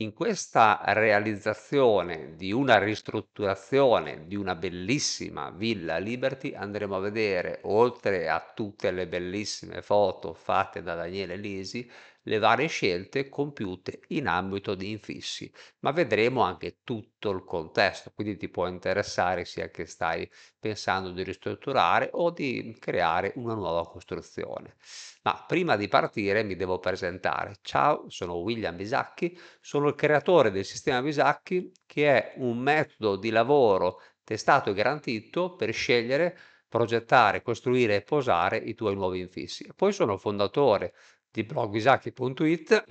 In questa realizzazione di una ristrutturazione di una bellissima Villa Liberty andremo a vedere, oltre a tutte le bellissime foto fatte da Daniele Lisi, le varie scelte compiute in ambito di infissi, ma vedremo anche tutto il contesto, quindi ti può interessare sia che stai pensando di ristrutturare o di creare una nuova costruzione. Ma prima di partire mi devo presentare. Ciao, sono William Bisacchi, sono il creatore del sistema Bisacchi che è un metodo di lavoro testato e garantito per scegliere progettare, costruire e posare i tuoi nuovi infissi. Poi sono fondatore di blogwisaki.it,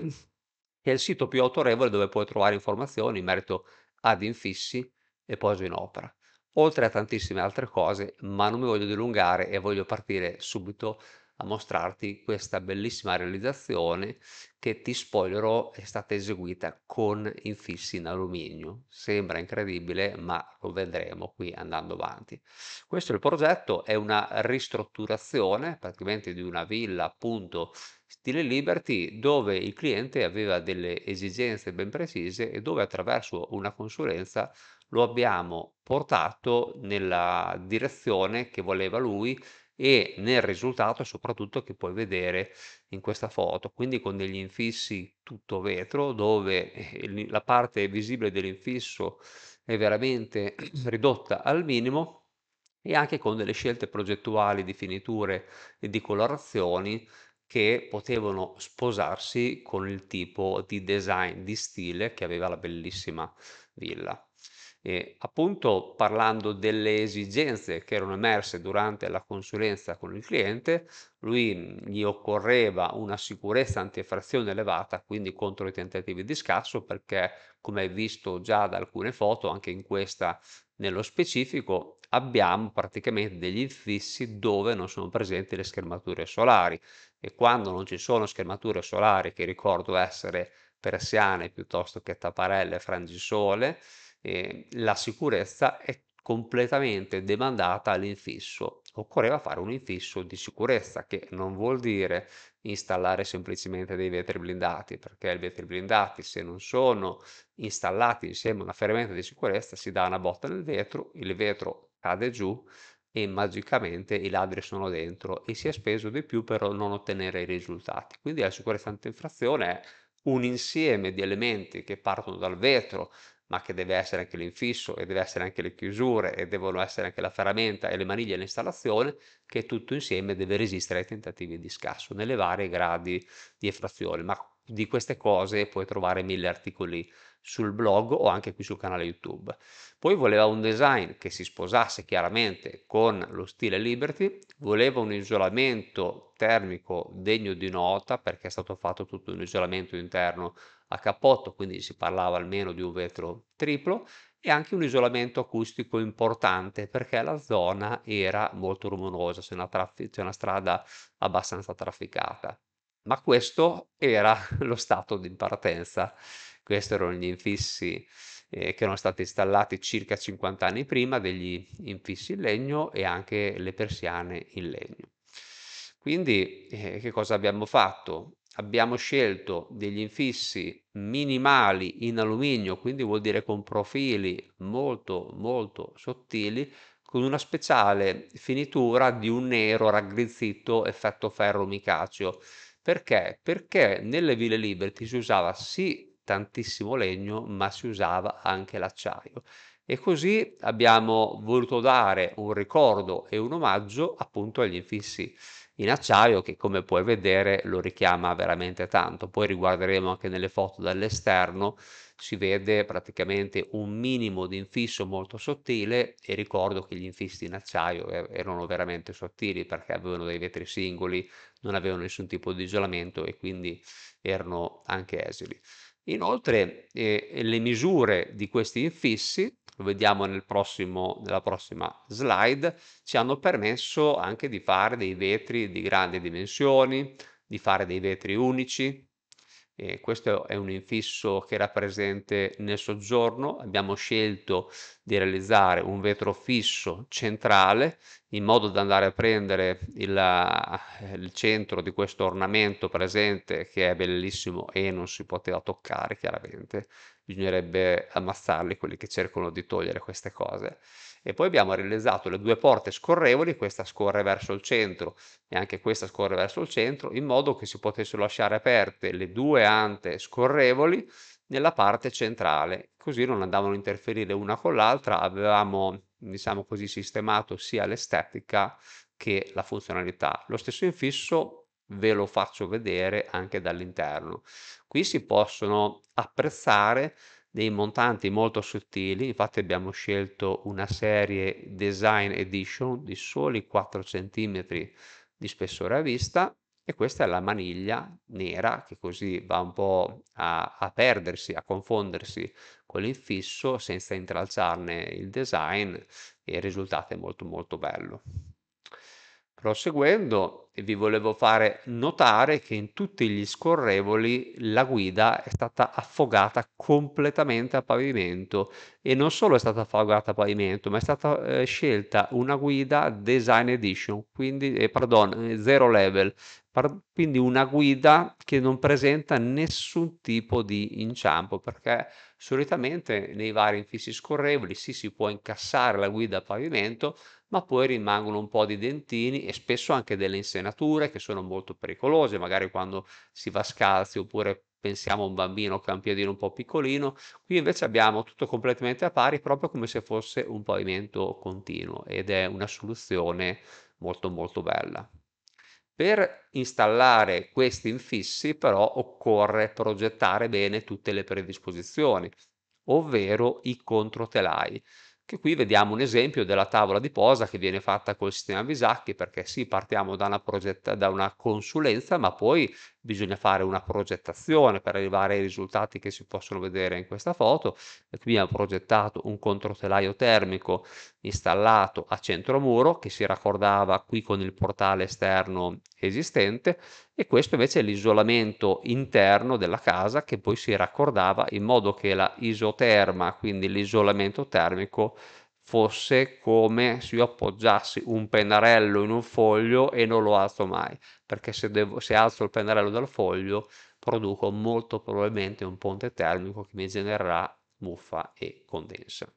che è il sito più autorevole dove puoi trovare informazioni in merito ad infissi e poso in opera, oltre a tantissime altre cose, ma non mi voglio dilungare e voglio partire subito a mostrarti questa bellissima realizzazione che ti spoilerò è stata eseguita con infissi in alluminio. Sembra incredibile, ma lo vedremo qui andando avanti. Questo è il progetto, è una ristrutturazione praticamente di una villa appunto stile Liberty dove il cliente aveva delle esigenze ben precise e dove attraverso una consulenza lo abbiamo portato nella direzione che voleva lui e nel risultato soprattutto che puoi vedere in questa foto quindi con degli infissi tutto vetro dove eh, la parte visibile dell'infisso è veramente ridotta al minimo e anche con delle scelte progettuali di finiture e di colorazioni che potevano sposarsi con il tipo di design di stile che aveva la bellissima villa. E appunto parlando delle esigenze che erano emerse durante la consulenza con il cliente, lui mm, gli occorreva una sicurezza antieffrazione elevata, quindi contro i tentativi di scasso, perché come hai visto già da alcune foto, anche in questa nello specifico, abbiamo praticamente degli infissi dove non sono presenti le schermature solari e quando non ci sono schermature solari, che ricordo essere persiane piuttosto che tapparelle, frangisole, eh, la sicurezza è completamente demandata all'infisso. Occorreva fare un infisso di sicurezza che non vuol dire installare semplicemente dei vetri blindati, perché i vetri blindati se non sono installati insieme a una ferramenta di sicurezza si dà una botta nel vetro, il vetro cade giù e magicamente i ladri sono dentro e si è speso di più per non ottenere i risultati. Quindi la sicurezza antinfrazione è un insieme di elementi che partono dal vetro, ma che deve essere anche l'infisso e deve essere anche le chiusure e devono essere anche la ferramenta e le maniglie e l'installazione, che tutto insieme deve resistere ai tentativi di scasso nelle varie gradi di effrazione. Ma di queste cose puoi trovare mille articoli sul blog o anche qui sul canale YouTube. Poi voleva un design che si sposasse chiaramente con lo stile Liberty, voleva un isolamento termico degno di nota perché è stato fatto tutto un isolamento interno a cappotto, quindi si parlava almeno di un vetro triplo e anche un isolamento acustico importante perché la zona era molto rumorosa, c'è una, traf- c'è una strada abbastanza trafficata ma questo era lo stato di partenza. Questi erano gli infissi eh, che erano stati installati circa 50 anni prima, degli infissi in legno e anche le persiane in legno. Quindi eh, che cosa abbiamo fatto? Abbiamo scelto degli infissi minimali in alluminio, quindi vuol dire con profili molto molto sottili, con una speciale finitura di un nero raggrizzito effetto ferro micaceo perché? Perché nelle ville liberty si usava sì tantissimo legno, ma si usava anche l'acciaio. E così abbiamo voluto dare un ricordo e un omaggio appunto agli infissi in acciaio che come puoi vedere lo richiama veramente tanto. Poi riguarderemo anche nelle foto dall'esterno, si vede praticamente un minimo di infisso molto sottile e ricordo che gli infissi in acciaio erano veramente sottili perché avevano dei vetri singoli, non avevano nessun tipo di isolamento e quindi erano anche esili. Inoltre eh, le misure di questi infissi lo vediamo nel prossimo, nella prossima slide, ci hanno permesso anche di fare dei vetri di grandi dimensioni, di fare dei vetri unici, e questo è un infisso che era presente nel soggiorno, abbiamo scelto di realizzare un vetro fisso centrale in modo da andare a prendere il, eh, il centro di questo ornamento presente che è bellissimo e non si poteva toccare chiaramente, bisognerebbe ammazzarli quelli che cercano di togliere queste cose e poi abbiamo realizzato le due porte scorrevoli, questa scorre verso il centro e anche questa scorre verso il centro, in modo che si potessero lasciare aperte le due ante scorrevoli nella parte centrale, così non andavano a interferire una con l'altra, avevamo diciamo così sistemato sia l'estetica che la funzionalità. Lo stesso infisso ve lo faccio vedere anche dall'interno. Qui si possono apprezzare dei montanti molto sottili, infatti abbiamo scelto una serie Design Edition di soli 4 cm di spessore a vista e questa è la maniglia nera che così va un po' a, a perdersi, a confondersi con l'infisso senza intralciarne il design e il risultato è molto molto bello. Proseguendo, vi volevo fare notare che in tutti gli scorrevoli la guida è stata affogata completamente a pavimento e non solo è stata affogata a pavimento, ma è stata eh, scelta una guida Design Edition, quindi, eh, pardon, eh, Zero Level, par- quindi una guida che non presenta nessun tipo di inciampo, perché solitamente nei vari infissi scorrevoli sì si può incassare la guida a pavimento, ma poi rimangono un po' di dentini e spesso anche delle insenature che sono molto pericolose, magari quando si va scalzi oppure pensiamo a un bambino che un piedino un po' piccolino, qui invece abbiamo tutto completamente a pari, proprio come se fosse un pavimento continuo ed è una soluzione molto molto bella. Per installare questi infissi però occorre progettare bene tutte le predisposizioni, ovvero i controtelai che qui vediamo un esempio della tavola di posa che viene fatta col sistema Visacchi perché sì partiamo da una, progetta, da una consulenza ma poi bisogna fare una progettazione per arrivare ai risultati che si possono vedere in questa foto e qui abbiamo progettato un controtelaio termico installato a centro muro che si raccordava qui con il portale esterno esistente e questo invece è l'isolamento interno della casa che poi si raccordava in modo che la isoterma quindi l'isolamento termico fosse come se io appoggiassi un pennarello in un foglio e non lo alzo mai, perché se, devo, se alzo il pennarello dal foglio produco molto probabilmente un ponte termico che mi genererà muffa e condensa.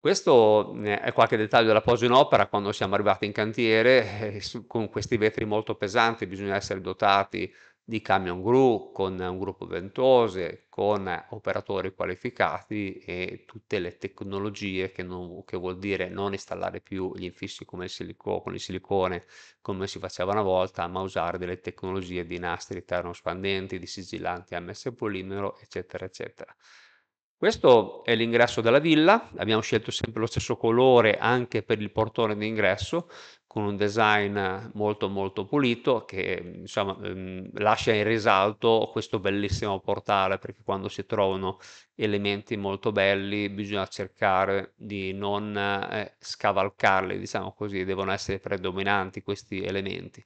Questo eh, è qualche dettaglio della posa in opera quando siamo arrivati in cantiere, eh, con questi vetri molto pesanti bisogna essere dotati di camion gru, con un gruppo ventose, con operatori qualificati e tutte le tecnologie che, non, che vuol dire non installare più gli infissi come il silico, con il silicone come si faceva una volta, ma usare delle tecnologie di nastri termospandenti, di sigillanti MS polimero, eccetera, eccetera. Questo è l'ingresso della villa, abbiamo scelto sempre lo stesso colore anche per il portone d'ingresso, con un design molto molto pulito che insomma, ehm, lascia in risalto questo bellissimo portale perché quando si trovano elementi molto belli bisogna cercare di non eh, scavalcarli, diciamo così, devono essere predominanti questi elementi.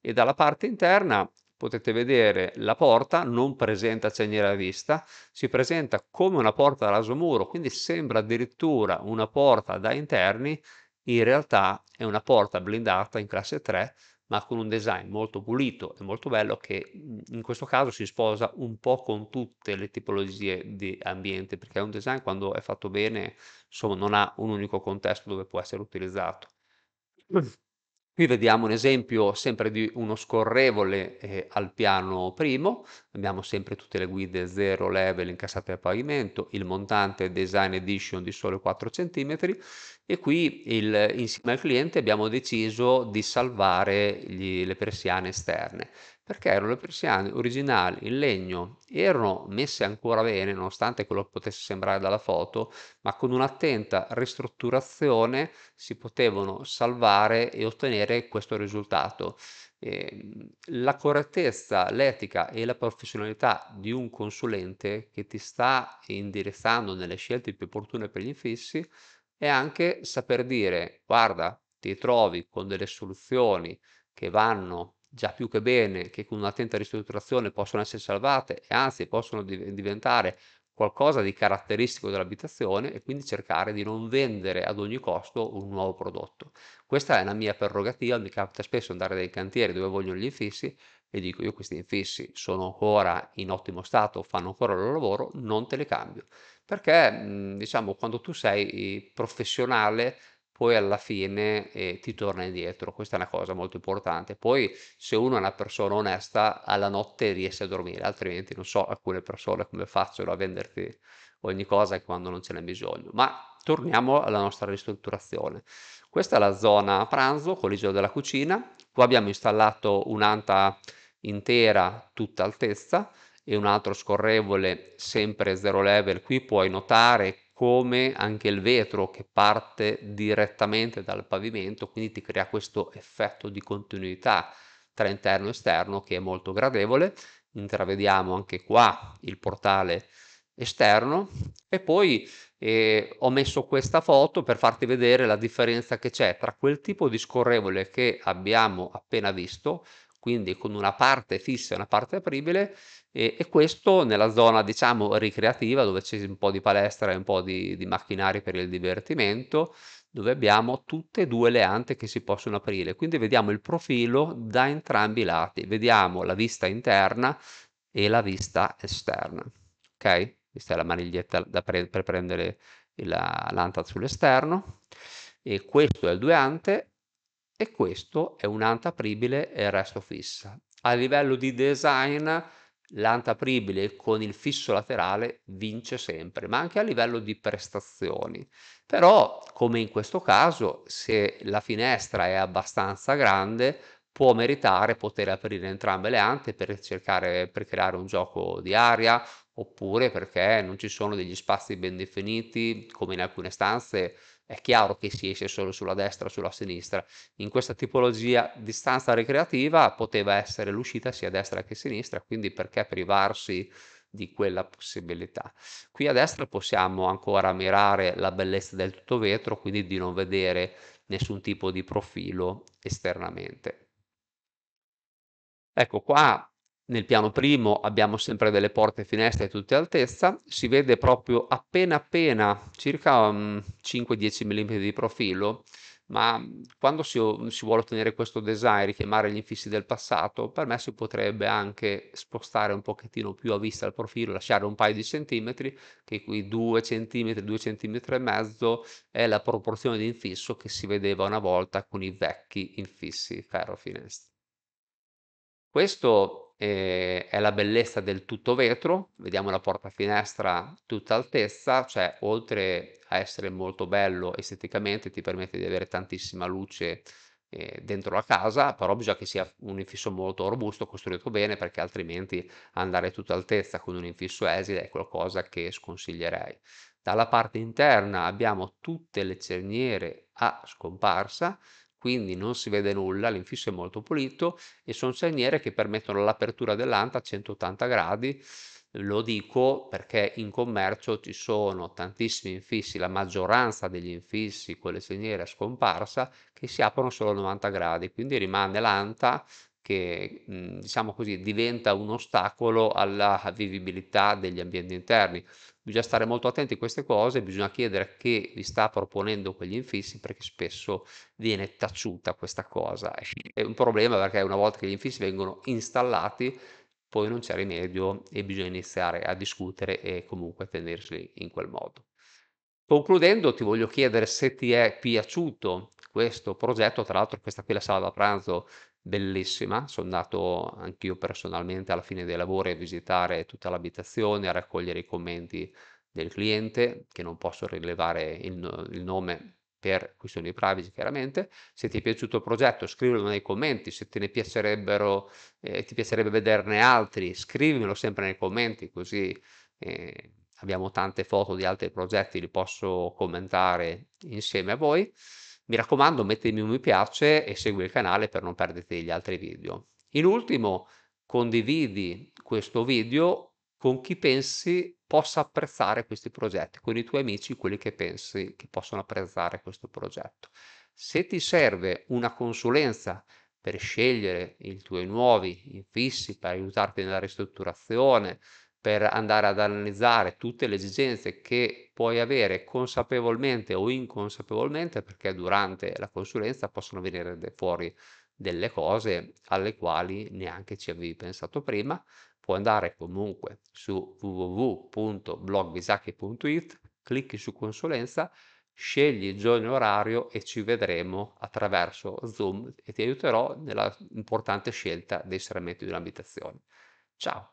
E dalla parte interna potete vedere la porta non presenta ceniera a vista, si presenta come una porta da raso muro, quindi sembra addirittura una porta da interni in realtà è una porta blindata in classe 3 ma con un design molto pulito e molto bello che mhmm, in questo caso si sposa un po' con tutte le tipologie di ambiente perché è un design quando è fatto bene insomma non ha un unico contesto dove può essere utilizzato. Qui vediamo un esempio sempre di uno scorrevole eh, al piano primo, abbiamo sempre tutte le guide zero level incassate a pavimento, il montante design edition di solo 4 cm e qui il, insieme al cliente abbiamo deciso di salvare gli, le persiane esterne perché erano le persiane originali in legno, erano messe ancora bene, nonostante quello potesse sembrare dalla foto, ma con un'attenta ristrutturazione si potevano salvare e ottenere questo risultato. Eh, la correttezza, l'etica e la professionalità di un consulente che ti sta indirizzando nelle scelte più opportune per gli infissi è anche saper dire guarda ti trovi con delle soluzioni che vanno già più che bene che con un'attenta ristrutturazione possono essere salvate e anzi possono div diventare qualcosa di caratteristico dell'abitazione e quindi cercare di non vendere ad ogni costo un nuovo prodotto. Questa è la mia prerogativa, mi capita spesso andare dai cantieri dove vogliono gli infissi e dico io questi infissi sono ancora in ottimo stato, fanno ancora il loro lavoro, non te li cambio. Perché mhmm, diciamo quando tu sei eh, professionale poi alla fine eh, ti torna indietro. Questa è una cosa molto importante. Poi, se uno è una persona onesta, alla notte riesce a dormire, altrimenti non so alcune persone come facciano a venderti ogni cosa quando non ce n'è bisogno. Ma torniamo alla nostra ristrutturazione. Questa è la zona pranzo con l'isola della cucina. Qua abbiamo installato un'anta intera, tutta altezza e un altro scorrevole sempre zero level. Qui puoi notare come anche il vetro che parte direttamente dal pavimento, quindi ti crea questo effetto di continuità tra interno e esterno che è molto gradevole. Intravediamo anche qua il portale esterno e poi eh, ho messo questa foto per farti vedere la differenza che c'è tra quel tipo di scorrevole che abbiamo appena visto quindi con una parte fissa e una parte apribile e, e, questo nella zona diciamo ricreativa dove c'è un po' di palestra e un po' di, di macchinari per il divertimento dove abbiamo tutte e due le ante che si possono aprire quindi vediamo il profilo da entrambi i lati vediamo la vista interna e la vista esterna ok questa è la maniglietta pre per prendere l'anta sull'esterno e questo è il due ante e questo è un'antapribile resto fissa. A livello di design l'antapribile con il fisso laterale vince sempre, ma anche a livello di prestazioni. Però, come in questo caso, se la finestra è abbastanza grande, può meritare poter aprire entrambe le ante per cercare per creare un gioco di aria oppure perché non ci sono degli spazi ben definiti, come in alcune stanze è chiaro che si esce solo sulla destra o sulla sinistra. In questa tipologia di stanza ricreativa poteva essere l'uscita sia a destra che a sinistra, quindi perché privarsi di quella possibilità. Qui a destra possiamo ancora mirare la bellezza del tutto vetro, quindi di non vedere nessun tipo di profilo esternamente. Ecco qua nel piano primo abbiamo sempre delle porte e finestre a tutte altezza, si vede proprio appena appena circa 5-10 mm di profilo, ma mm, quando si, mm, si, vuole ottenere questo design, richiamare gli infissi del passato, per me si potrebbe anche spostare un pochettino più a vista il profilo, lasciare un paio di centimetri, che qui 2 cm, 2 cm e mezzo è la proporzione di infisso che si vedeva una volta con i vecchi infissi ferro-finestre. Questo eh, è la bellezza del tutto vetro, vediamo la porta finestra tutta altezza, cioè oltre a essere molto bello esteticamente ti permette di avere tantissima luce eh, dentro la casa, però bisogna che sia un infisso molto robusto, costruito bene, perché altrimenti andare tutta altezza con un infisso esile è qualcosa che sconsiglierei. Dalla parte interna abbiamo tutte le cerniere a scomparsa, quindi non si vede nulla, l'infisso è molto pulito e sono cerniere che permettono l'apertura dell'anta a 180 gradi. Lo dico perché in commercio ci sono tantissimi infissi, la maggioranza degli infissi con le cerniere a scomparsa, che si aprono solo a 90 gradi, quindi rimane l'anta che mhmm, diciamo così diventa un ostacolo alla vivibilità degli ambienti interni. Bisogna stare molto attenti a queste cose, bisogna chiedere chi vi sta proponendo quegli infissi perché spesso viene taciuta questa cosa. È un problema perché una volta che gli infissi vengono installati poi non c'è rimedio e bisogna iniziare a discutere e comunque tenersi in quel modo. Concludendo ti voglio chiedere se ti è piaciuto questo progetto, tra l'altro questa qui è la sala da pranzo bellissima, sono andato anch'io personalmente alla fine dei lavori a visitare tutta l'abitazione, a raccogliere i commenti del cliente, che non posso rilevare il, il nome per questioni di privacy chiaramente. Se ti è piaciuto il progetto scrivilo nei commenti, se te ne piacerebbero, eh, ti piacerebbe vederne altri scrivimelo sempre nei commenti così eh, abbiamo tante foto di altri progetti, li posso commentare insieme a voi. Mi raccomando mettetemi un mi piace e segui il canale per non perderti gli altri video. In ultimo condividi questo video con chi pensi possa apprezzare questi progetti, con i tuoi amici, quelli che pensi che possono apprezzare questo progetto. Se ti serve una consulenza per scegliere i tuoi nuovi infissi, per aiutarti nella ristrutturazione, per andare ad analizzare tutte le esigenze che puoi avere consapevolmente o inconsapevolmente, perché durante la consulenza possono venire fuori delle cose alle quali neanche ci avevi pensato prima. Puoi andare comunque su www.blogbisacchi.it, clicchi su consulenza, scegli il giorno e orario e ci vedremo attraverso Zoom e ti aiuterò nella importante scelta dei serramenti di un'abitazione. Ciao!